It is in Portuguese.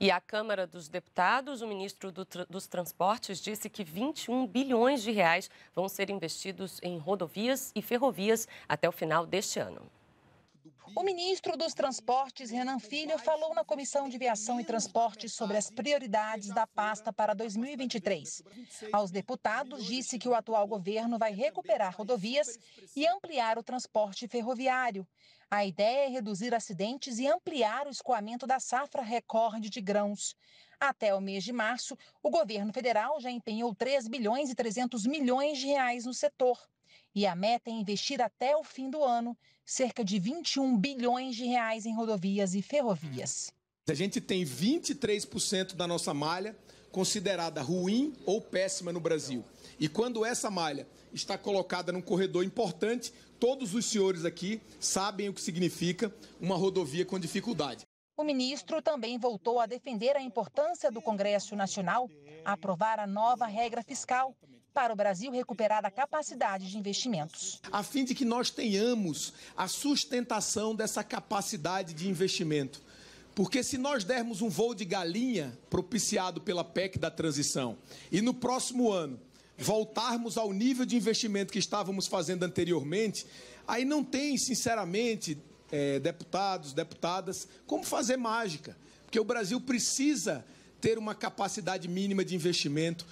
E a Câmara dos Deputados, o ministro do, dos Transportes disse que 21 bilhões de reais vão ser investidos em rodovias e ferrovias até o final deste ano. O ministro dos Transportes, Renan Filho, falou na Comissão de Viação e Transportes sobre as prioridades da pasta para 2023. Aos deputados, disse que o atual governo vai recuperar rodovias e ampliar o transporte ferroviário. A ideia é reduzir acidentes e ampliar o escoamento da safra recorde de grãos. Até o mês de março, o governo federal já empenhou 3 bilhões e 300 milhões de reais no setor. E a meta é investir até o fim do ano cerca de 21 bilhões de reais em rodovias e ferrovias. A gente tem 23% da nossa malha considerada ruim ou péssima no Brasil. E quando essa malha está colocada num corredor importante, todos os senhores aqui sabem o que significa uma rodovia com dificuldade. O ministro também voltou a defender a importância do Congresso Nacional aprovar a nova regra fiscal, para o Brasil recuperar a capacidade de investimentos. A fim de que nós tenhamos a sustentação dessa capacidade de investimento. Porque se nós dermos um voo de galinha propiciado pela PEC da transição e no próximo ano voltarmos ao nível de investimento que estávamos fazendo anteriormente, aí não tem, sinceramente, é, deputados, deputadas, como fazer mágica. Porque o Brasil precisa ter uma capacidade mínima de investimento.